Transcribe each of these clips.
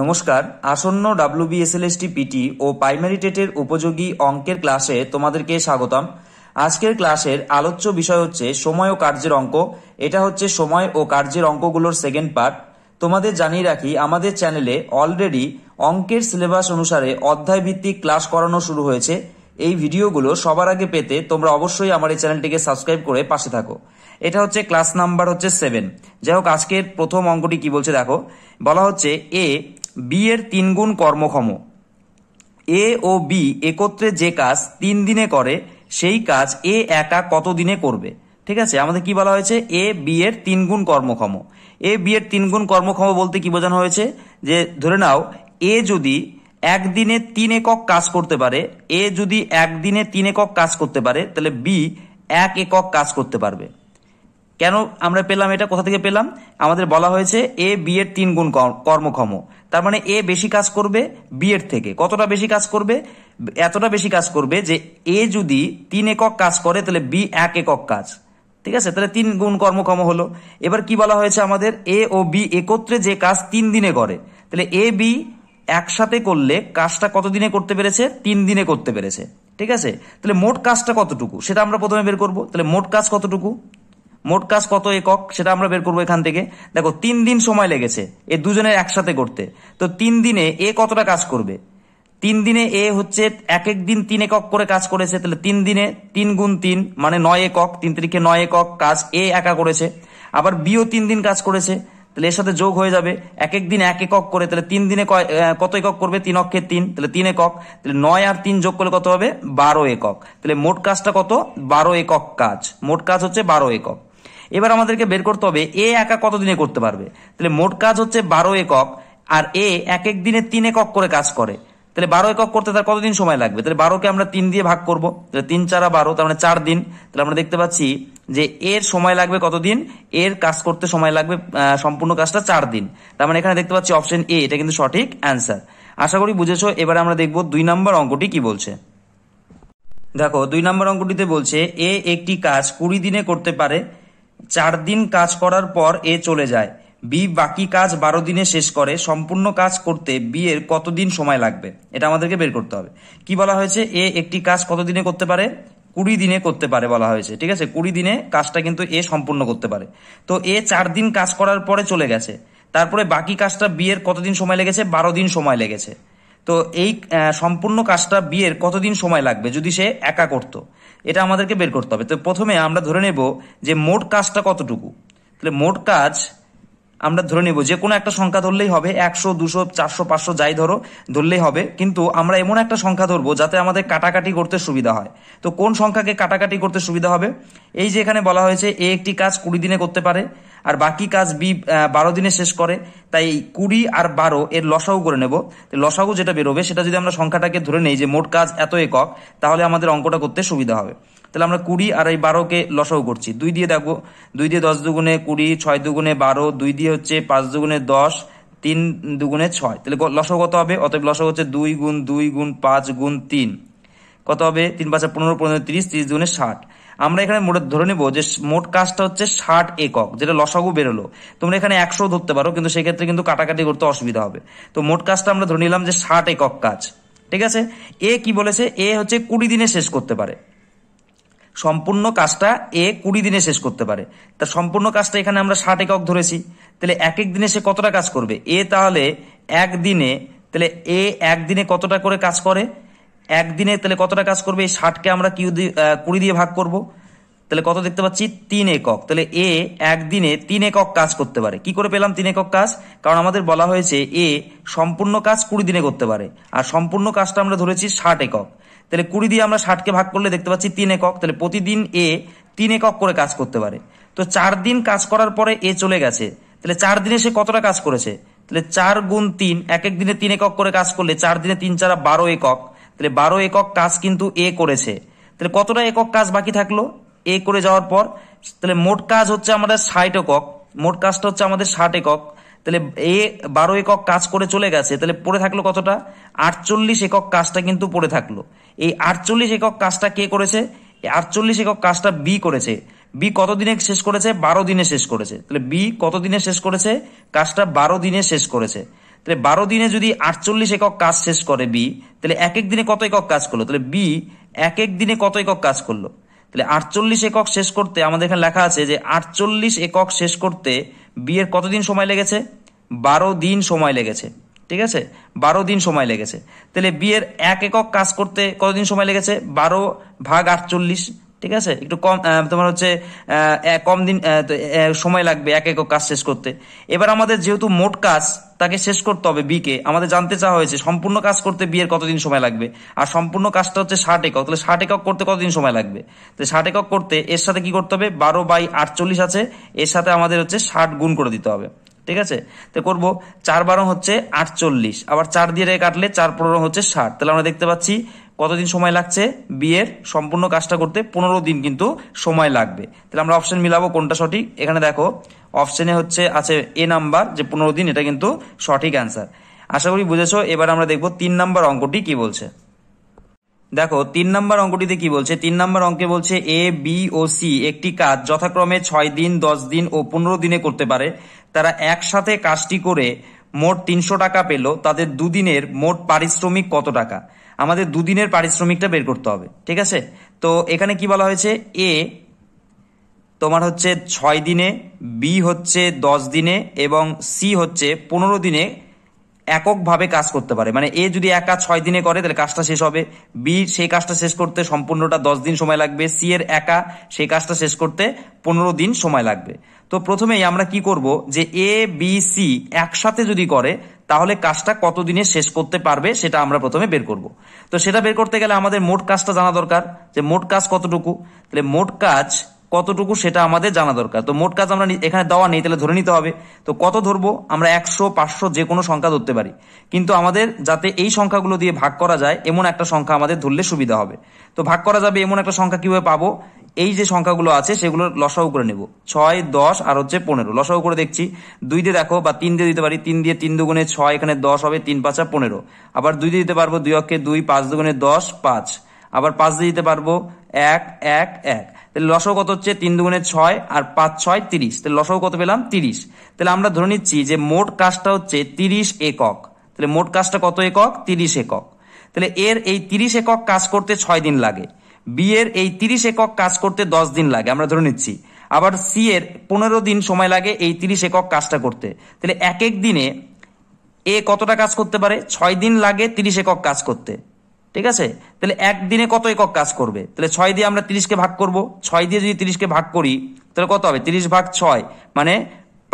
নমস্কার আসন্ন WBSLST PT ও প্রাইমারি টেটের উপযোগী অঙ্কের ক্লাসে তোমাদেরকে স্বাগতম আজকের ক্লাসের আলোচ্য বিষয় হচ্ছে সময় ও কার্যের অঙ্ক এটা হচ্ছে সময় ও কার্যের অঙ্কগুলোর সেকেন্ড পার্ট তোমাদের জানিয়ে রাখি আমাদের চ্যানেলে অলরেডি অঙ্কের সিলেবাস অনুসারে অধ্যায়ভিত্তিক ক্লাস করানো শুরু হয়েছে এই ভিডিওগুলো সবার আগে পেতে তোমরা অবশ্যই আমার এই চ্যানেলটিকে সাবস্ক্রাইব করে পাশে থাকো এটা হচ্ছে ক্লাস নাম্বার হচ্ছে সেভেন যাই হোক আজকের প্রথম অঙ্কটি কি বলছে দেখো বলা হচ্ছে এ বি এর তিন গুণ কর্মক্ষম এ ও বি একত্রে যে কাজ তিন দিনে করে সেই কাজ এ একা কত দিনে করবে ঠিক আছে আমাদের কি বলা হয়েছে এ বি এর তিন গুণ কর্মক্ষম এ বি এর তিন গুণ কর্মক্ষম বলতে কি বোঝানো হয়েছে যে ধরে নাও এ যদি একদিনে তিন একক কাজ করতে পারে এ যদি একদিনে তিন একক কাজ করতে পারে তাহলে বি এক একক কাজ করতে পারবে কেন আমরা পেলাম এটা কোথা থেকে পেলাম আমাদের বলা হয়েছে এ বি এর তিন গুণ কর্মক্ষম তার মানে এ বেশি কাজ করবে বি এর থেকে কতটা বেশি কাজ করবে এতটা বেশি কাজ করবে যে এ যদি তিন একক কাজ করে তাহলে বি এক একক কাজ ঠিক আছে তাহলে তিন গুণ কর্মক্ষম হলো এবার কি বলা হয়েছে আমাদের এ ও বি একত্রে যে কাজ তিন দিনে করে তাহলে এ বি একসাথে করলে কাজটা কত দিনে করতে পেরেছে তিন দিনে করতে পেরেছে ঠিক আছে তাহলে মোট কাজটা কতটুকু সেটা আমরা প্রথমে বের করবো তাহলে মোট কাজ কতটুকু মোট কাজ কত একক সেটা আমরা বের করবো এখান থেকে দেখো তিন দিন সময় লেগেছে এ দুজনের একসাথে করতে তো তিন দিনে এ কতটা কাজ করবে তিন দিনে এ হচ্ছে এক এক দিন তিন একক করে কাজ করেছে তাহলে তিন দিনে তিন গুণ তিন মানে নয় একক তিন তারিখে নয় একক কাজ এ একা করেছে আবার বিও তিন দিন কাজ করেছে তাহলে এর সাথে যোগ হয়ে যাবে এক এক দিন এক একক করে তাহলে তিন দিনে কত একক করবে তিন অক্ষে তিন তাহলে তিন একক তাহলে নয় আর তিন যোগ করলে কত হবে বারো একক তাহলে মোট কাজটা কত বারো একক কাজ মোট কাজ হচ্ছে বারো একক এবার আমাদেরকে বের করতে হবে এ একা কতদিনে করতে পারবে তাহলে মোট কাজ হচ্ছে বারো একক আর এ এক এক দিনে তিন একক করে কাজ করে তাহলে বারো একক করতে তার কতদিন সময় লাগবে তাহলে বারোকে আমরা তিন দিয়ে ভাগ করবো তাহলে তিন চারা বারো তার মানে চার দিন তাহলে আমরা দেখতে পাচ্ছি যে এর সময় লাগবে কতদিন এর কাজ করতে সময় লাগবে সম্পূর্ণ কাজটা চার দিন তার মানে এখানে দেখতে পাচ্ছি অপশন এ এটা কিন্তু সঠিক অ্যান্সার আশা করি বুঝেছো এবার আমরা দেখব দুই নম্বর অঙ্কটি কি বলছে দেখো দুই নম্বর অঙ্কটিতে বলছে এ একটি কাজ কুড়ি দিনে করতে পারে চার দিন কাজ করার পর এ চলে যায় বি বাকি কাজ বারো দিনে শেষ করে সম্পূর্ণ কাজ করতে বি এর কতদিন সময় লাগবে এটা আমাদেরকে বের করতে হবে কি বলা হয়েছে এ একটি কাজ কতদিনে করতে পারে কুড়ি দিনে করতে পারে বলা হয়েছে ঠিক আছে কুড়ি দিনে কাজটা কিন্তু এ সম্পূর্ণ করতে পারে তো এ চার দিন কাজ করার পরে চলে গেছে তারপরে বাকি কাজটা বি এর কতদিন সময় লেগেছে বারো দিন সময় লেগেছে তো এই সম্পূর্ণ কাজটা বিয়ের কতদিন সময় লাগবে যদি সে একা করত। এটা আমাদেরকে বের করতে হবে তো প্রথমে আমরা ধরে নেব যে মোট কাজটা কতটুকু তাহলে মোট কাজ আমরা ধরে নেব যে কোনো একটা সংখ্যা ধরলেই হবে একশো দুশো চারশো পাঁচশো যাই ধরো ধরলেই হবে কিন্তু আমরা এমন একটা সংখ্যা ধরবো যাতে আমাদের কাটাকাটি করতে সুবিধা হয় তো কোন সংখ্যাকে কাটাকাটি করতে সুবিধা হবে এই যে এখানে বলা হয়েছে এ একটি কাজ কুড়ি দিনে করতে পারে আর বাকি কাজ বি বারো দিনে শেষ করে তাই কুড়ি আর বারো এর লসাগু করে নেব লসাগু যেটা বেরোবে সেটা যদি আমরা সংখ্যাটাকে ধরে নেই যে মোট কাজ এত একক তাহলে আমাদের অঙ্কটা করতে সুবিধা হবে তাহলে আমরা কুড়ি আর এই বারোকে লসাও করছি দুই দিয়ে দেখো দুই দিয়ে দশ দুগুণে কুড়ি ছয় দুগুণে বারো দুই দিয়ে হচ্ছে পাঁচ দুগুণে দশ তিন দুগুণে ছয় তাহলে লসাও কত হবে অতএব লসাও হচ্ছে দুই গুণ দুই গুণ পাঁচ গুণ তিন কত হবে তিন পাঁচ পনেরো পনেরো তিরিশ তিরিশ দুগুণে ষাট আমরা এখানে মোট ধরে নেবো যে মোট কাজটা হচ্ছে ষাট একক যেটা লসাগু বেরোলো তোমরা এখানে একশো ধরতে পারো কিন্তু সেক্ষেত্রে কিন্তু কাটাকাটি করতে অসুবিধা হবে তো মোট কাজটা আমরা ধরে নিলাম যে ষাট একক কাজ ঠিক আছে এ কি বলেছে এ হচ্ছে কুড়ি দিনে শেষ করতে পারে সম্পূর্ণ কাজটা এ কুড়ি দিনে শেষ করতে পারে তা সম্পূর্ণ কাজটা এখানে আমরা ষাট একক ধরেছি তাহলে এক এক দিনে সে কতটা কাজ করবে এ তাহলে একদিনে তাহলে এ একদিনে কতটা করে কাজ করে একদিনে তাহলে কতটা কাজ করবে এই ষাটকে আমরা কিউ দিয়ে কুড়ি দিয়ে ভাগ করবো তাহলে কত দেখতে পাচ্ছি তিন একক তাহলে এ একদিনে তিন একক কাজ করতে পারে কি করে পেলাম তিন একক কাজ কারণ আমাদের বলা হয়েছে এ সম্পূর্ণ কাজ কুড়ি দিনে করতে পারে আর সম্পূর্ণ কাজটা আমরা ধরেছি ষাট একক তাহলে কুড়ি দিয়ে আমরা ষাটকে ভাগ করলে দেখতে পাচ্ছি তিন একক তাহলে প্রতিদিন এ তিন একক করে কাজ করতে পারে তো চার দিন কাজ করার পরে এ চলে গেছে তাহলে চার দিনে সে কতটা কাজ করেছে তাহলে চার গুণ তিন এক এক দিনে তিন একক করে কাজ করলে চার দিনে তিন চারা বারো একক তাহলে বারো একক কাজ কিন্তু এ করেছে তাহলে কতটা একক কাজ বাকি থাকলো এ করে যাওয়ার পর তাহলে মোট কাজ হচ্ছে আমাদের ষাট একক মোট কাজটা হচ্ছে আমাদের ষাট একক তাহলে এ বারো একক কাজ করে চলে গেছে তাহলে পড়ে থাকলো কতটা আটচল্লিশ একক কাজটা কিন্তু পড়ে থাকলো এই আটচল্লিশ একক কাজটা কে করেছে আটচল্লিশ একক কাজটা বি করেছে বি কত দিনে শেষ করেছে বারো দিনে শেষ করেছে তাহলে বি কত দিনে শেষ করেছে কাজটা বারো দিনে শেষ করেছে তাহলে বারো দিনে যদি আটচল্লিশ একক কাজ শেষ করে বি তাহলে এক এক দিনে কত একক কাজ করলো তাহলে বি এক এক দিনে কত একক কাজ করলো তাহলে আটচল্লিশ একক শেষ করতে আমাদের এখানে লেখা আছে যে আটচল্লিশ একক শেষ করতে বিয়ের কতদিন সময় লেগেছে বারো দিন সময় লেগেছে ঠিক আছে বারো দিন সময় লেগেছে তাহলে বিয়ের এক একক কাজ করতে কতদিন সময় লেগেছে বারো ভাগ আটচল্লিশ ঠিক আছে একটু কম তোমার হচ্ছে কম দিন সময় লাগবে এক একক কাজ শেষ করতে এবার আমাদের যেহেতু মোট কাজ তাকে শেষ করতে হবে বিকে আমাদের জানতে চাওয়া হয়েছে সম্পূর্ণ কাজ করতে বিয়ের কতদিন সময় লাগবে আর সম্পূর্ণ কাজটা হচ্ছে ষাট একক তাহলে ষাট একক করতে কতদিন সময় লাগবে তো ষাট একক করতে এর সাথে কি করতে হবে বারো বাই আটচল্লিশ আছে এর সাথে আমাদের হচ্ছে ষাট গুণ করে দিতে হবে ঠিক আছে তো করবো চার বারো হচ্ছে আটচল্লিশ আবার চার দিয়ে কাটলে চার পনেরো হচ্ছে ষাট তাহলে আমরা দেখতে পাচ্ছি কতদিন সময় লাগছে বিয়ের সম্পূর্ণ কাজটা করতে পনেরো দিন কিন্তু সময় লাগবে তাহলে আমরা অপশন মিলাবো কোনটা সঠিক এখানে দেখো অপশনে হচ্ছে আছে এ নাম্বার যে পনেরো দিন এটা কিন্তু সঠিক অ্যান্সার আশা করি বুঝেছো এবার আমরা দেখব তিন নাম্বার অঙ্কটি কি বলছে দেখো তিন নাম্বার অঙ্কটিতে কি বলছে তিন নাম্বার অঙ্কে বলছে এ বি ও সি একটি কাজ যথাক্রমে ছয় দিন দশ দিন ও পনেরো দিনে করতে পারে তারা একসাথে কাজটি করে মোট তিনশো টাকা পেল তাদের দুদিনের মোট পারিশ্রমিক কত টাকা আমাদের দুদিনের পারিশ্রমিকটা বের করতে হবে ঠিক আছে তো এখানে কি বলা হয়েছে এ তোমার হচ্ছে ছয় দিনে বি হচ্ছে দশ দিনে এবং সি হচ্ছে পনেরো দিনে এককভাবে কাজ করতে পারে মানে এ যদি একা ছয় দিনে করে তাহলে কাজটা শেষ হবে বি সেই কাজটা শেষ করতে সম্পূর্ণটা দশ দিন সময় লাগবে সি এর একা সেই কাজটা শেষ করতে পনেরো দিন সময় লাগবে তো প্রথমেই আমরা কি করব যে এ বি সি একসাথে যদি করে তাহলে কাজটা কতদিনে শেষ করতে পারবে সেটা আমরা প্রথমে বের করব তো সেটা বের করতে গেলে আমাদের মোট কাজটা জানা দরকার যে মোট কাজ কতটুকু তাহলে মোট কাজ কতটুকু সেটা আমাদের জানা দরকার তো মোট কাজ আমরা এখানে দেওয়া নেই তাহলে ধরে নিতে হবে তো কত ধরবো আমরা একশো পাঁচশো যে কোনো সংখ্যা ধরতে পারি কিন্তু আমাদের যাতে এই সংখ্যাগুলো দিয়ে ভাগ করা যায় এমন একটা সংখ্যা আমাদের ধরলে সুবিধা হবে তো ভাগ করা যাবে এমন একটা সংখ্যা কীভাবে পাবো এই যে সংখ্যাগুলো আছে সেগুলো লসাও করে নেব ছয় দশ আর হচ্ছে পনেরো লসাও করে দেখছি দুই দিয়ে দেখো বা তিন দিয়ে দিতে পারি তিন দিয়ে তিন দুগুণে ছয় এখানে দশ হবে তিন আর পনেরো আবার দুই দিয়ে দিতে পারবো দুই অক্ষে দুই পাঁচ দুগুণে দশ পাঁচ আবার পাঁচ দিয়ে দিতে পারবো এক এক এক তাহলে লসাও কত হচ্ছে তিন দুগুণে ছয় আর পাঁচ ছয় তিরিশ তাহলে লসাও কত পেলাম তিরিশ তাহলে আমরা ধরে নিচ্ছি যে মোট কাজটা হচ্ছে তিরিশ একক তাহলে মোট কাজটা কত একক তিরিশ একক তাহলে এর এই তিরিশ একক কাজ করতে ছয় দিন লাগে বিয়ের এই তিরিশ একক কাজ করতে দশ দিন লাগে আমরা ধরে নিচ্ছি আবার সি এর পনেরো দিন সময় লাগে এই তিরিশ একক কাজটা করতে তাহলে এক এক দিনে এ কতটা কাজ করতে পারে ছয় দিন লাগে তিরিশ একক কাজ করতে ঠিক আছে তাহলে একদিনে কত একক কাজ করবে তাহলে ছয় দিয়ে আমরা তিরিশকে ভাগ করব ছয় দিয়ে যদি তিরিশকে ভাগ করি তাহলে কত হবে তিরিশ ভাগ ছয় মানে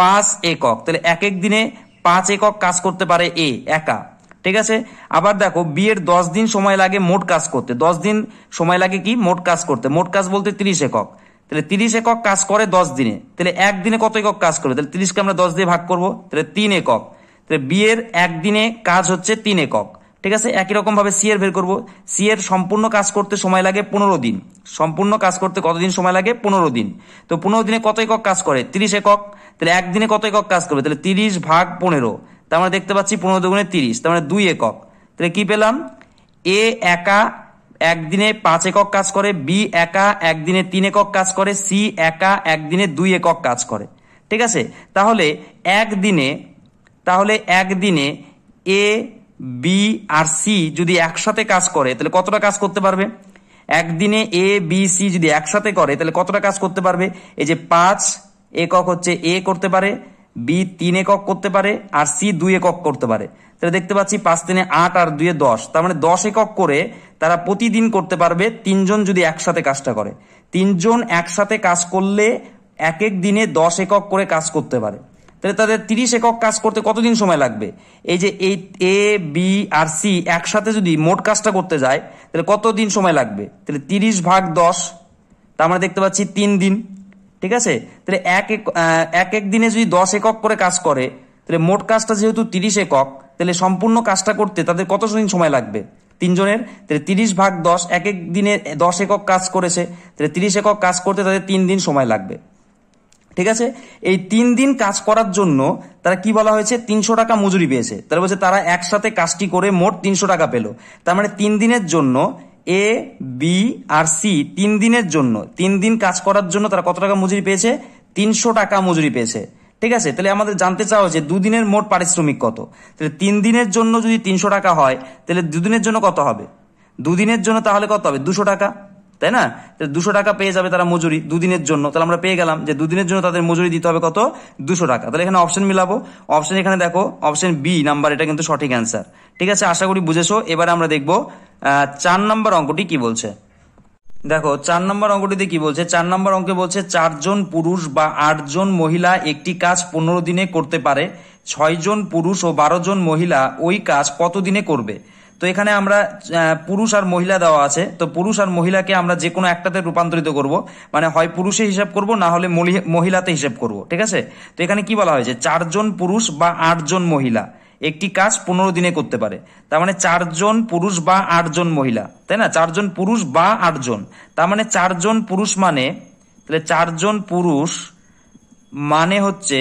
পাঁচ একক তাহলে এক এক দিনে পাঁচ একক কাজ করতে পারে এ একা ঠিক আছে আবার দেখো বিয়ের দশ দিন সময় লাগে মোট কাজ করতে দশ দিন সময় লাগে কি মোট কাজ করতে মোট কাজ বলতে তিরিশ একক তাহলে তিরিশ একক কাজ করে দশ দিনে তাহলে একদিনে কত একক কাজ করবে তাহলে তিরিশকে আমরা দশ দিয়ে ভাগ করবো তাহলে তিন একক তাহলে বিয়ের একদিনে কাজ হচ্ছে তিন একক ঠিক আছে একই রকমভাবে সি এর বের করবো সি এর সম্পূর্ণ কাজ করতে সময় লাগে পনেরো দিন সম্পূর্ণ কাজ করতে কতদিন সময় লাগে পনেরো দিন তো পনেরো দিনে কত একক কাজ করে তিরিশ একক তাহলে একদিনে কত একক কাজ করবে তাহলে তিরিশ ভাগ পনেরো তার মানে দেখতে পাচ্ছি পনেরো দুগুণে তিরিশ তার মানে দুই একক তাহলে কি পেলাম এ একা একদিনে পাঁচ একক কাজ করে বি একা একদিনে তিন একক কাজ করে সি একা একদিনে দুই একক কাজ করে ঠিক আছে তাহলে একদিনে তাহলে একদিনে এ বি আর সি যদি একসাথে কাজ করে তাহলে কতটা কাজ করতে পারবে একদিনে এ বি সি যদি একসাথে করে তাহলে কতটা কাজ করতে পারবে এই যে পাঁচ একক হচ্ছে এ করতে পারে বি তিন একক করতে পারে আর সি দুই একক করতে পারে তাহলে দেখতে পাচ্ছি পাঁচ তিনে আট আর দুয়ে দশ তার মানে দশ একক করে তারা প্রতিদিন করতে পারবে তিনজন যদি একসাথে কাজটা করে তিনজন একসাথে কাজ করলে এক এক দিনে দশ একক করে কাজ করতে পারে তাহলে তাদের তিরিশ একক কাজ করতে কতদিন সময় লাগবে এই যে এই এ বি আর সি একসাথে যদি মোট কাজটা করতে যায় তাহলে কতদিন সময় লাগবে তাহলে তিরিশ ভাগ দশ তা আমরা মানে দেখতে পাচ্ছি তিন দিন ঠিক আছে তাহলে এক এক এক দিনে যদি দশ একক করে কাজ করে তাহলে মোট কাজটা যেহেতু তিরিশ একক তাহলে সম্পূর্ণ কাজটা করতে তাদের কত দিন সময় লাগবে তিনজনের তাহলে তিরিশ ভাগ দশ এক এক দিনে দশ একক কাজ করেছে তাহলে তিরিশ একক কাজ করতে তাদের তিন দিন সময় লাগবে ঠিক আছে এই তিন দিন কাজ করার জন্য তারা কি বলা হয়েছে তিনশো টাকা মজুরি পেয়েছে তারা বলছে তারা একসাথে কাজটি করে মোট তিনশো টাকা পেল তার মানে তিন দিনের জন্য এ বি আর সি তিন দিনের জন্য তিন দিন কাজ করার জন্য তারা কত টাকা মজুরি পেয়েছে তিনশো টাকা মজুরি পেয়েছে ঠিক আছে তাহলে আমাদের জানতে চাও যে দুদিনের মোট পারিশ্রমিক কত তাহলে তিন দিনের জন্য যদি তিনশো টাকা হয় তাহলে দুদিনের জন্য কত হবে দুদিনের জন্য তাহলে কত হবে দুশো টাকা তাই না তাহলে দুশো টাকা পেয়ে যাবে তারা মজুরি দুদিনের জন্য তাহলে আমরা পেয়ে গেলাম যে দুদিনের জন্য তাদের মজুরি দিতে হবে কত দুশো টাকা তাহলে এখানে অপশন মিলাবো অপশন এখানে দেখো অপশন বি নাম্বার এটা কিন্তু সঠিক অ্যান্সার ঠিক আছে আশা করি বুঝেছো এবার আমরা দেখবো চার নম্বর অঙ্কটি কি বলছে দেখো চার নম্বর অঙ্কটিতে কি বলছে চার নম্বর অঙ্কে বলছে চারজন পুরুষ বা আটজন মহিলা একটি কাজ পনেরো দিনে করতে পারে ছয়জন পুরুষ ও বারো জন মহিলা ওই কাজ কত দিনে করবে তো এখানে আমরা পুরুষ আর মহিলা দেওয়া আছে তো পুরুষ আর মহিলাকে আমরা যে কোনো একটাতে রূপান্তরিত করব মানে হয় পুরুষে হিসাব করব না হলে মহিলাতে হিসাব করব ঠিক আছে তো এখানে কি বলা হয়েছে চারজন পুরুষ বা আটজন মহিলা একটি কাজ পনেরো দিনে করতে পারে তার মানে চারজন পুরুষ বা আটজন মহিলা তাই না চারজন পুরুষ বা আটজন তার মানে চারজন পুরুষ মানে তাহলে চারজন পুরুষ মানে হচ্ছে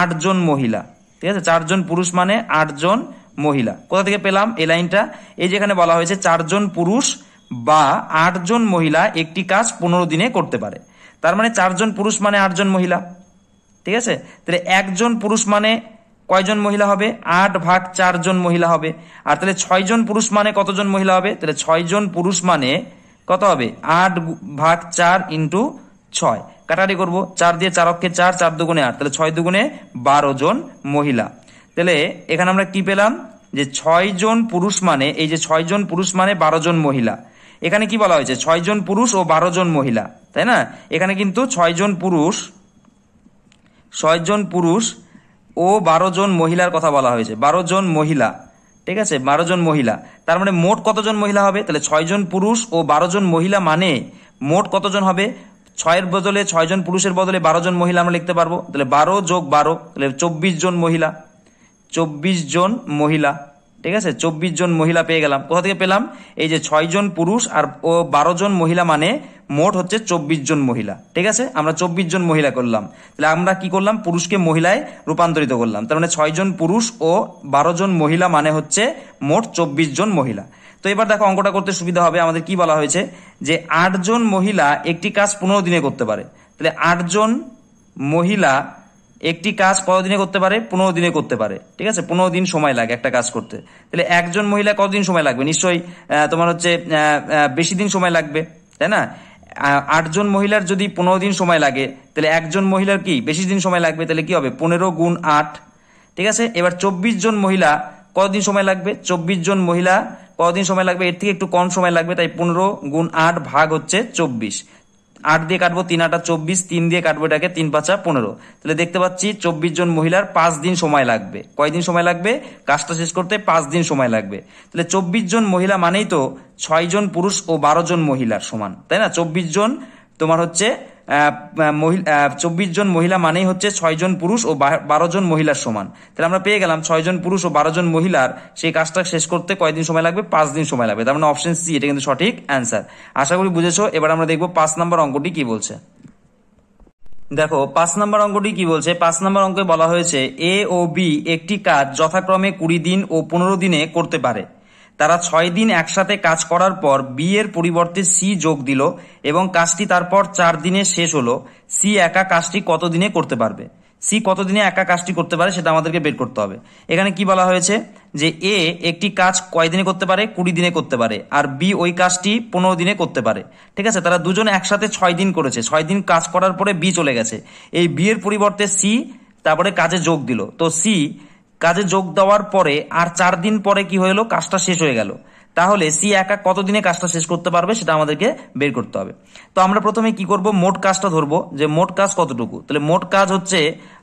আটজন মহিলা ঠিক আছে চারজন পুরুষ মানে আটজন মহিলা কোথা থেকে পেলাম এ লাইনটা এই যেখানে বলা হয়েছে চারজন পুরুষ বা আটজন মহিলা একটি কাজ পনেরো দিনে করতে পারে তার মানে চারজন পুরুষ মানে আটজন মহিলা ঠিক আছে তাহলে একজন পুরুষ মানে কয়জন মহিলা হবে আট ভাগ চারজন মহিলা হবে আর তাহলে ছয়জন পুরুষ মানে কতজন মহিলা হবে তাহলে ছয়জন পুরুষ মানে কত হবে আট ভাগ চার ইন্টু ছয় কাটারি করব চার দিয়ে চার অক্ষে চার চার দুগুণে আট তাহলে ছয় দুগুণে বারো জন মহিলা তাহলে এখানে আমরা কি পেলাম যে ছয়জন পুরুষ মানে এই যে ছয়জন পুরুষ মানে বারো জন মহিলা এখানে কি বলা হয়েছে ছয়জন পুরুষ ও বারো জন মহিলা তাই না এখানে কিন্তু ছয়জন পুরুষ ছয়জন পুরুষ ও বারো জন মহিলার কথা বলা হয়েছে বারো জন মহিলা ঠিক আছে বারো জন মহিলা তার মানে মোট কতজন মহিলা হবে তাহলে ছয়জন পুরুষ ও বারো জন মহিলা মানে মোট কতজন হবে ছয়ের বদলে ছয়জন পুরুষের বদলে বারো জন মহিলা আমরা লিখতে পারবো তাহলে বারো যোগ বারো তাহলে চব্বিশ জন মহিলা চব্বিশ জন মহিলা ঠিক আছে চব্বিশ জন মহিলা পেয়ে গেলাম কোথা থেকে পেলাম এই যে ছয় জন পুরুষ আর ও বারো জন মহিলা মানে মোট হচ্ছে চব্বিশ জন মহিলা ঠিক আছে আমরা চব্বিশ জন মহিলা করলাম তাহলে আমরা কি করলাম পুরুষকে মহিলায় রূপান্তরিত করলাম তার মানে ছয় জন পুরুষ ও বারো জন মহিলা মানে হচ্ছে মোট চব্বিশ জন মহিলা তো এবার দেখো অঙ্কটা করতে সুবিধা হবে আমাদের কি বলা হয়েছে যে আটজন মহিলা একটি কাজ পনেরো দিনে করতে পারে তাহলে আটজন মহিলা একটি কাজ কতদিনে করতে পারে পনেরো দিনে করতে পারে ঠিক আছে পনেরো দিন সময় লাগে একটা কাজ করতে তাহলে একজন মহিলা কতদিন সময় লাগবে নিশ্চয়ই তোমার হচ্ছে বেশি দিন সময় লাগবে তাই না আটজন মহিলার যদি পনেরো দিন সময় লাগে তাহলে একজন মহিলার কি বেশি দিন সময় লাগবে তাহলে কি হবে পনেরো গুণ আট ঠিক আছে এবার চব্বিশ জন মহিলা কতদিন সময় লাগবে চব্বিশ জন মহিলা কতদিন সময় লাগবে এর থেকে একটু কম সময় লাগবে তাই পনেরো গুণ আট ভাগ হচ্ছে চব্বিশ আট দিয়ে কাটবো তিন আটা চব্বিশ তিন দিয়ে কাটবো এটাকে তিন পাঁচা পনেরো তাহলে দেখতে পাচ্ছি চব্বিশ জন মহিলার পাঁচ দিন সময় লাগবে কয়দিন সময় লাগবে কাজটা শেষ করতে পাঁচ দিন সময় লাগবে তাহলে চব্বিশ জন মহিলা মানেই তো ছয় জন পুরুষ ও বারো জন মহিলার সমান তাই না চব্বিশ জন তোমার হচ্ছে চব্বিশ জন মহিলা মানেই হচ্ছে ছয়জন পুরুষ ও বারো জন মহিলার সমান তাহলে আমরা পেয়ে গেলাম ছয়জন পুরুষ ও বারো জন মহিলার সেই কাজটা শেষ করতে কয়দিন সময় লাগবে পাঁচ দিন সময় লাগবে তার মানে অপশন সি এটা কিন্তু সঠিক অ্যান্সার আশা করি বুঝেছো এবার আমরা দেখবো পাঁচ নম্বর অঙ্কটি কি বলছে দেখো পাঁচ নম্বর অঙ্কটি কি বলছে পাঁচ নম্বর অঙ্কে বলা হয়েছে এ ও বি একটি কাজ যথাক্রমে কুড়ি দিন ও পনেরো দিনে করতে পারে তারা ছয় দিন একসাথে কাজ করার পর বি এর পরিবর্তে সি যোগ দিল এবং কাজটি তারপর চার দিনে শেষ হলো সি একা কাজটি কত দিনে করতে পারবে সি কতদিনে একা কাজটি করতে পারে সেটা আমাদেরকে বের করতে হবে এখানে কি বলা হয়েছে যে এ একটি কাজ কয় দিনে করতে পারে কুড়ি দিনে করতে পারে আর বি ওই কাজটি পনেরো দিনে করতে পারে ঠিক আছে তারা দুজন একসাথে ছয় দিন করেছে ছয় দিন কাজ করার পরে বি চলে গেছে এই বি এর পরিবর্তে সি তারপরে কাজে যোগ দিল তো সি কাজে যোগ দেওয়ার পরে আর চার দিন পরে কি হলো কাজটা শেষ হয়ে গেল তাহলে সি একা কতদিনে কাজটা শেষ করতে পারবে সেটা আমাদেরকে বের করতে হবে তো আমরা প্রথমে কি করব মোট কাজটা ধরবো যে মোট কাজ কতটুকু তাহলে মোট কাজ হচ্ছে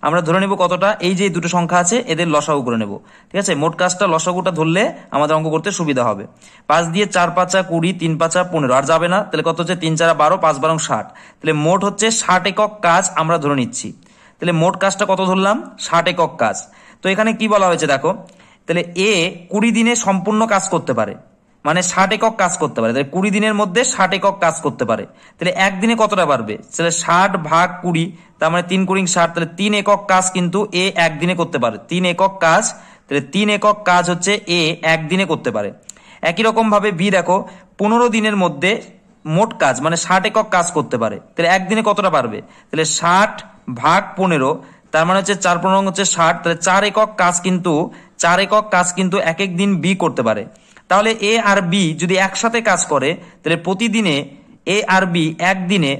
আমরা ধরে নেব কতটা এই যে দুটো সংখ্যা আছে এদের লসাগু করে নেব ঠিক আছে মোট কাজটা লসাগুটা ধরলে আমাদের অঙ্ক করতে সুবিধা হবে পাঁচ দিয়ে চার পাঁচা কুড়ি তিন পাঁচা পনেরো আর যাবে না তাহলে কত হচ্ছে তিন চারা বারো পাঁচ বারো ষাট তাহলে মোট হচ্ছে ষাট একক কাজ আমরা ধরে নিচ্ছি তাহলে মোট কাজটা কত ধরলাম ষাট একক কাজ তো এখানে কি বলা হয়েছে দেখো তাহলে এ কুড়ি দিনে সম্পূর্ণ কাজ করতে পারে মানে ষাট একক কাজ করতে পারে তাহলে কুড়ি দিনের মধ্যে ষাট একক কাজ করতে পারে তাহলে একদিনে কতটা পারবে তাহলে ষাট ভাগ কুড়ি তার মানে তিন কুড়ি ষাট তাহলে তিন একক কাজ কিন্তু এ একদিনে করতে পারে তিন একক কাজ তাহলে তিন একক কাজ হচ্ছে এ একদিনে করতে পারে একই রকমভাবে বি দেখো পনেরো দিনের মধ্যে মোট কাজ মানে ষাট একক কাজ করতে পারে তাহলে একদিনে কতটা পারবে তাহলে ষাট ভাগ পনেরো তার মানে হচ্ছে চার পনেরো হচ্ছে ষাট তাহলে চার একক কাজ কিন্তু চার একক কাজ কিন্তু এক এক দিন বি করতে পারে তাহলে এ আর বি যদি একসাথে কাজ করে তাহলে প্রতিদিনে এ আর বি একদিনে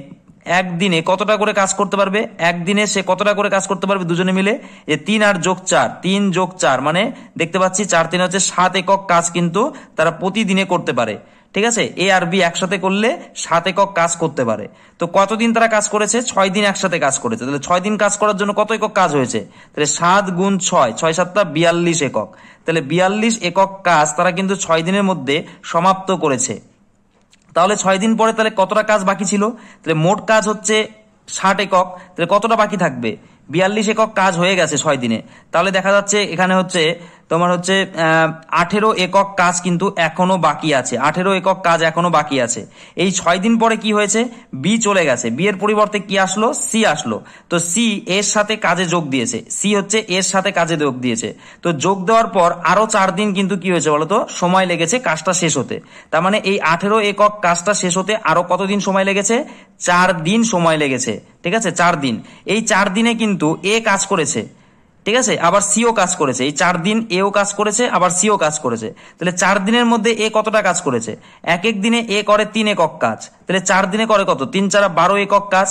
একদিনে কতটা করে কাজ করতে পারবে একদিনে সে কতটা করে কাজ করতে পারবে দুজনে মিলে এ তিন আর যোগ চার তিন যোগ চার মানে দেখতে পাচ্ছি চার তিন হচ্ছে সাত একক কাজ কিন্তু তারা প্রতিদিনে করতে পারে ঠিক আছে এ আর বি একসাথে করলে সাত একক কাজ করতে পারে তো কতদিন তারা কাজ করেছে ছয় দিন একসাথে কাজ করেছে তাহলে ছয় দিন কাজ করার জন্য কত একক কাজ হয়েছে তাহলে সাত গুণ ছয় ছয় সাতটা বিয়াল্লিশ একক তাহলে বিয়াল্লিশ একক কাজ তারা কিন্তু ছয় দিনের মধ্যে সমাপ্ত করেছে তাহলে ছয় দিন পরে তাহলে কতটা কাজ বাকি ছিল তাহলে মোট কাজ হচ্ছে ষাট একক তাহলে কতটা বাকি থাকবে বিয়াল্লিশ একক কাজ হয়ে গেছে ছয় দিনে তাহলে দেখা যাচ্ছে এখানে হচ্ছে তোমার হচ্ছে আঠেরো একক কাজ কিন্তু এখনও বাকি আছে আঠেরো একক কাজ এখনও বাকি আছে এই ছয় দিন পরে কি হয়েছে বি চলে গেছে বি এর পরিবর্তে কি আসলো সি আসলো তো সি এর সাথে কাজে যোগ দিয়েছে সি হচ্ছে এর সাথে কাজে যোগ দিয়েছে তো যোগ দেওয়ার পর আরও চার দিন কিন্তু কি হয়েছে বলতো সময় লেগেছে কাজটা শেষ হতে তার মানে এই আঠেরো একক কাজটা শেষ হতে আরও কতদিন সময় লেগেছে চার দিন সময় লেগেছে ঠিক আছে চার দিন এই চার দিনে কিন্তু এ কাজ করেছে ঠিক আছে আবার সিও কাজ করেছে এই চার দিন এও কাজ করেছে আবার সিও কাজ করেছে তাহলে চার দিনের মধ্যে এ কতটা কাজ করেছে এক এক দিনে এ করে তিন একক কাজ তাহলে চার দিনে করে কত তিন চারা বারো একক কাজ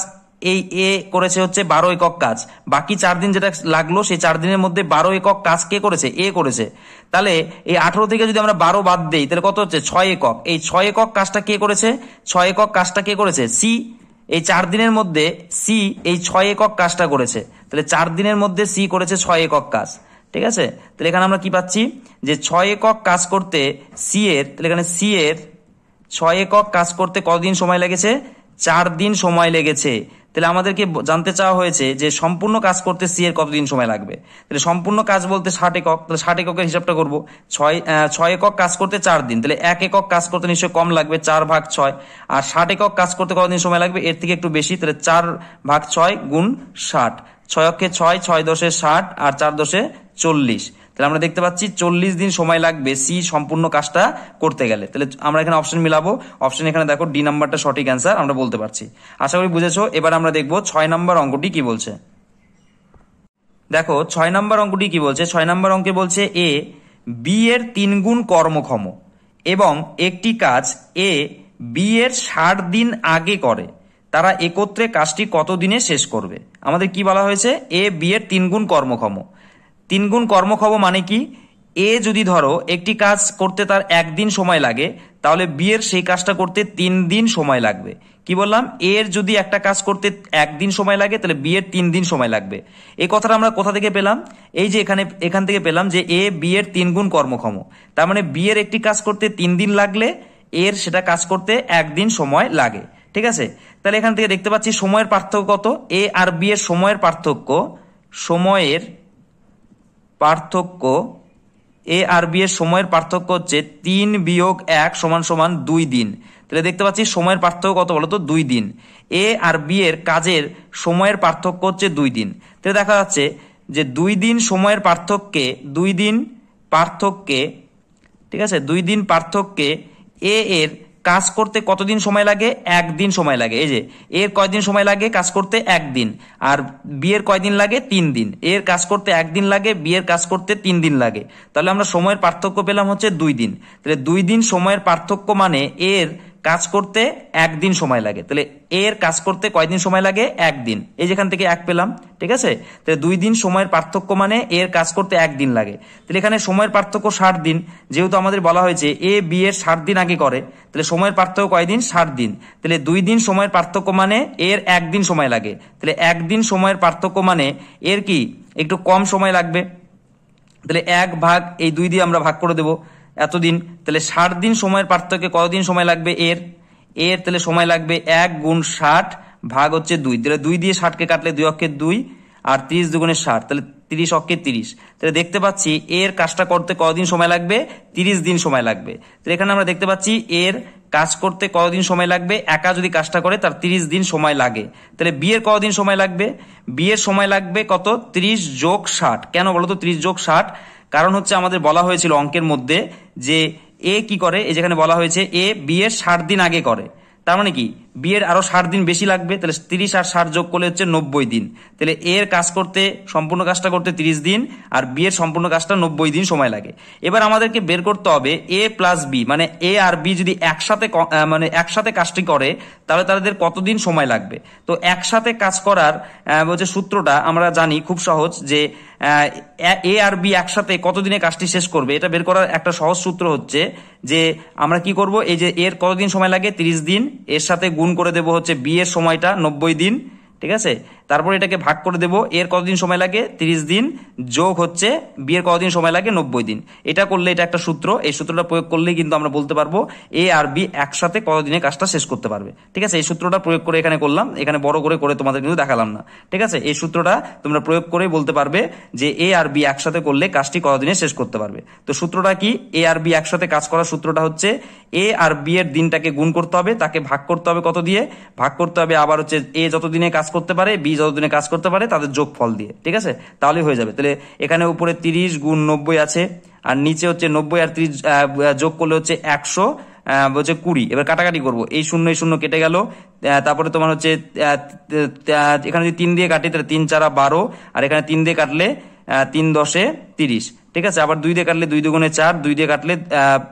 এই এ করেছে হচ্ছে বারো একক কাজ বাকি চার দিন যেটা লাগলো সেই চার দিনের মধ্যে বারো একক কাজ কে করেছে এ করেছে তাহলে এই আঠারো থেকে যদি আমরা বারো বাদ দেই তাহলে কত হচ্ছে ছয় একক এই ছয় একক কাজটা কে করেছে ছয় একক কাজটা কে করেছে সি এই চার দিনের মধ্যে সি এই ছয় একক কাজটা করেছে তাহলে চার দিনের মধ্যে সি করেছে ছয় একক কাজ ঠিক আছে তাহলে এখানে আমরা কি পাচ্ছি যে ছয় একক কাজ করতে সি এর তাহলে এখানে সি এর ছয় একক কাজ করতে কতদিন সময় লেগেছে চার দিন সময় লেগেছে তাহলে আমাদেরকে জানতে চাওয়া হয়েছে যে সম্পূর্ণ কাজ করতে সি এর কতদিন সময় লাগবে তাহলে সম্পূর্ণ কাজ বলতে ষাট একক তাহলে ষাট এককের হিসাবটা করব ছয় ছয় একক কাজ করতে চার দিন তাহলে এক একক কাজ করতে নিশ্চয়ই কম লাগবে চার ভাগ ছয় আর ষাট একক কাজ করতে কতদিন সময় লাগবে এর থেকে একটু বেশি তাহলে চার ভাগ ছয় গুণ ষাট ছয় অক্ষে ছয় ছয় দশে ষাট আর চার দশে চল্লিশ তাহলে আমরা দেখতে পাচ্ছি চল্লিশ দিন সময় লাগবে সি সম্পূর্ণ কাজটা করতে গেলে তাহলে আমরা এখানে অপশন মিলাবো অপশন এখানে দেখো ডি নাম্বারটা সঠিক অ্যান্সার আমরা বলতে পারছি আশা করি বুঝেছো এবার আমরা দেখবো ছয় নাম্বার অঙ্কটি কি বলছে দেখো ছয় নাম্বার অঙ্কটি কি বলছে ছয় নাম্বার অঙ্কে বলছে এ বি এর তিন গুণ কর্মক্ষম এবং একটি কাজ এ বি এর ষাট দিন আগে করে তারা একত্রে কাজটি কত দিনে শেষ করবে আমাদের কি বলা হয়েছে এ বি এর তিন গুণ কর্মক্ষম তিনগুণ কর্মক্ষম মানে কি এ যদি ধরো একটি কাজ করতে তার একদিন সময় লাগে তাহলে বি এর সেই কাজটা করতে তিন দিন সময় লাগবে কি বললাম এর যদি একটা কাজ করতে একদিন সময় লাগে তাহলে বি এর তিন দিন সময় লাগবে এই কথাটা আমরা কোথা থেকে পেলাম এই যে এখানে এখান থেকে পেলাম যে এ বি এর তিন গুণ কর্মক্ষম তার মানে বি এর একটি কাজ করতে তিন দিন লাগলে এর সেটা কাজ করতে একদিন সময় লাগে ঠিক আছে তাহলে এখান থেকে দেখতে পাচ্ছি সময়ের পার্থক্য কত এ আর বি এর সময়ের পার্থক্য সময়ের পার্থক্য এ আর বি এর সময়ের পার্থক্য হচ্ছে তিন বিয়োগ এক সমান সমান দুই দিন তাহলে দেখতে পাচ্ছি সময়ের পার্থক্য কত বলো তো দুই দিন এ আর বি এর কাজের সময়ের পার্থক্য হচ্ছে দুই দিন তাহলে দেখা যাচ্ছে যে দুই দিন সময়ের পার্থক্যে দুই দিন পার্থক্যে ঠিক আছে দুই দিন পার্থক্যে এ এর কাজ করতে কতদিন সময় লাগে একদিন সময় লাগে এই যে এর কয়দিন সময় লাগে কাজ করতে একদিন আর বিয়ের কয়দিন লাগে তিন দিন এর কাজ করতে একদিন লাগে বিয়ের কাজ করতে তিন দিন লাগে তাহলে আমরা সময়ের পার্থক্য পেলাম হচ্ছে দুই দিন তাহলে দুই দিন সময়ের পার্থক্য মানে এর কাজ করতে একদিন সময় লাগে তাহলে এর কাজ করতে কয়দিন সময় লাগে একদিন এই যেখান থেকে এক পেলাম ঠিক আছে তাহলে দুই দিন সময়ের পার্থক্য মানে এর কাজ করতে একদিন লাগে তাহলে এখানে সময়ের পার্থক্য ষাট দিন যেহেতু আমাদের বলা হয়েছে এ বি এর ষাট দিন আগে করে তাহলে সময়ের পার্থক্য কয়দিন ষাট দিন তাহলে দুই দিন সময়ের পার্থক্য মানে এর একদিন সময় লাগে তাহলে একদিন সময়ের পার্থক্য মানে এর কি একটু কম সময় লাগবে তাহলে এক ভাগ এই দুই দিয়ে আমরা ভাগ করে দেবো এতদিন তাহলে ষাট দিন সময়ের পার্থক্যে কতদিন সময় লাগবে এর এর তাহলে সময় লাগবে এক গুণ ষাট ভাগ হচ্ছে দুই তাহলে দুই দিয়ে ষাটকে কাটলে দুই অক্ষের দুই আর তিরিশ দুগুণে ষাট তাহলে তিরিশ অক্ষে তিরিশ তাহলে দেখতে পাচ্ছি এর কাজটা করতে কদিন সময় লাগবে তিরিশ দিন সময় লাগবে তো এখানে আমরা দেখতে পাচ্ছি এর কাজ করতে কদিন সময় লাগবে একা যদি কাজটা করে তার তিরিশ দিন সময় লাগে তাহলে বিয়ের কদিন সময় লাগবে বিয়ের সময় লাগবে কত তিরিশ যোগ ষাট কেন বলতো তিরিশ যোগ ষাট কারণ হচ্ছে আমাদের বলা হয়েছিল অঙ্কের মধ্যে যে এ কি করে এই যেখানে বলা হয়েছে এ বিয়ের ষাট দিন আগে করে তার মানে কি বিয়ের আরও ষাট দিন বেশি লাগবে তাহলে তিরিশ আর ষাট যোগ করলে হচ্ছে নব্বই দিন তাহলে এর কাজ করতে সম্পূর্ণ কাজটা করতে তিরিশ দিন আর বিয়ের সম্পূর্ণ কাজটা নব্বই দিন সময় লাগে এবার আমাদেরকে বের করতে হবে এ প্লাস বি মানে এ আর বি যদি একসাথে মানে একসাথে কাজটি করে তাহলে তাদের কতদিন সময় লাগবে তো একসাথে কাজ করার হচ্ছে সূত্রটা আমরা জানি খুব সহজ যে এ আর বি একসাথে কতদিনে কাজটি শেষ করবে এটা বের করার একটা সহজ সূত্র হচ্ছে যে আমরা কি করব এই যে এর কতদিন সময় লাগে 30 দিন এর সাথে গুণ করে দেব হচ্ছে বি এর সময়টা নব্বই দিন ঠিক আছে তারপর এটাকে ভাগ করে দেব এর কতদিন সময় লাগে তিরিশ দিন যোগ হচ্ছে বিয়ের কতদিন সময় লাগে নব্বই দিন এটা করলে এটা একটা সূত্র এই সূত্রটা প্রয়োগ করলেই কিন্তু আমরা বলতে পারবো এ আর বি একসাথে কতদিনে কাজটা শেষ করতে পারবে ঠিক আছে এই সূত্রটা প্রয়োগ করে এখানে করলাম এখানে বড় করে করে তোমাদের কিন্তু দেখালাম না ঠিক আছে এই সূত্রটা তোমরা প্রয়োগ করে বলতে পারবে যে এ আর বি একসাথে করলে কাজটি কতদিনে শেষ করতে পারবে তো সূত্রটা কি এ আর বি একসাথে কাজ করার সূত্রটা হচ্ছে এ আর বি এর দিনটাকে গুণ করতে হবে তাকে ভাগ করতে হবে কত দিয়ে ভাগ করতে হবে আবার হচ্ছে এ যতদিনে কাজ করতে পারে বি যতদিনে কাজ করতে পারে তাদের যোগ ফল দিয়ে ঠিক আছে তাহলেই হয়ে যাবে তাহলে এখানে উপরে তিরিশ গুণ নব্বই আছে আর নিচে হচ্ছে নব্বই আর তিরিশ যোগ করলে হচ্ছে একশো হচ্ছে কুড়ি এবার কাটাকাটি করবো এই শূন্য শূন্য কেটে গেল তারপরে তোমার হচ্ছে এখানে যদি তিন দিয়ে কাটি তাহলে তিন চারা বারো আর এখানে তিন দিয়ে কাটলে তিন দশে তিরিশ ঠিক আছে আবার দুই দিয়ে কাটলে দুই দুগুণে চার দুই দিয়ে কাটলে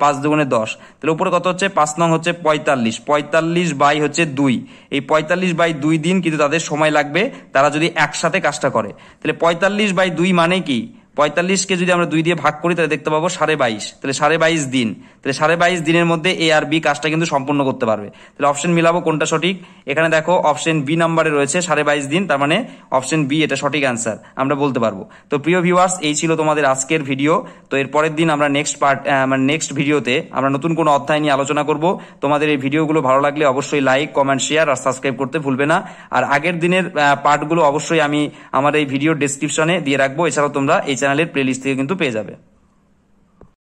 পাঁচ দুগুণে দশ তাহলে উপরে কত হচ্ছে পাঁচ নং হচ্ছে পঁয়তাল্লিশ পঁয়তাল্লিশ বাই হচ্ছে দুই এই পঁয়তাল্লিশ বাই দুই দিন কিন্তু তাদের সময় লাগবে তারা যদি একসাথে কাজটা করে তাহলে পঁয়তাল্লিশ বাই দুই মানে কি পঁয়তাল্লিশকে যদি আমরা দুই দিয়ে ভাগ করি তাহলে দেখতে পাবো সাড়ে বাইশ তাহলে সাড়ে বাইশ দিন তাহলে সাড়ে বাইশ দিনের মধ্যে এ আর বি কাজটা কিন্তু সম্পূর্ণ করতে পারবে তাহলে অপশন মিলাবো কোনটা সঠিক এখানে দেখো অপশন বি নাম্বারে রয়েছে সাড়ে বাইশ দিন তার মানে অপশন বি এটা সঠিক অ্যান্সার আমরা বলতে পারবো তো প্রিয় ভিউয়ার্স এই ছিল তোমাদের আজকের ভিডিও তো এর পরের দিন আমরা নেক্সট পার্ট মানে নেক্সট ভিডিওতে আমরা নতুন কোনো অধ্যায় নিয়ে আলোচনা করব তোমাদের এই ভিডিওগুলো ভালো লাগলে অবশ্যই লাইক কমেন্ট শেয়ার আর সাবস্ক্রাইব করতে ভুলবে না আর আগের দিনের পার্টগুলো অবশ্যই আমি আমার এই ভিডিও ডিসক্রিপশনে দিয়ে রাখবো এছাড়াও তোমরা এই চ্যানেলের প্লেলিস্ট থেকে কিন্তু পেয়ে যাবে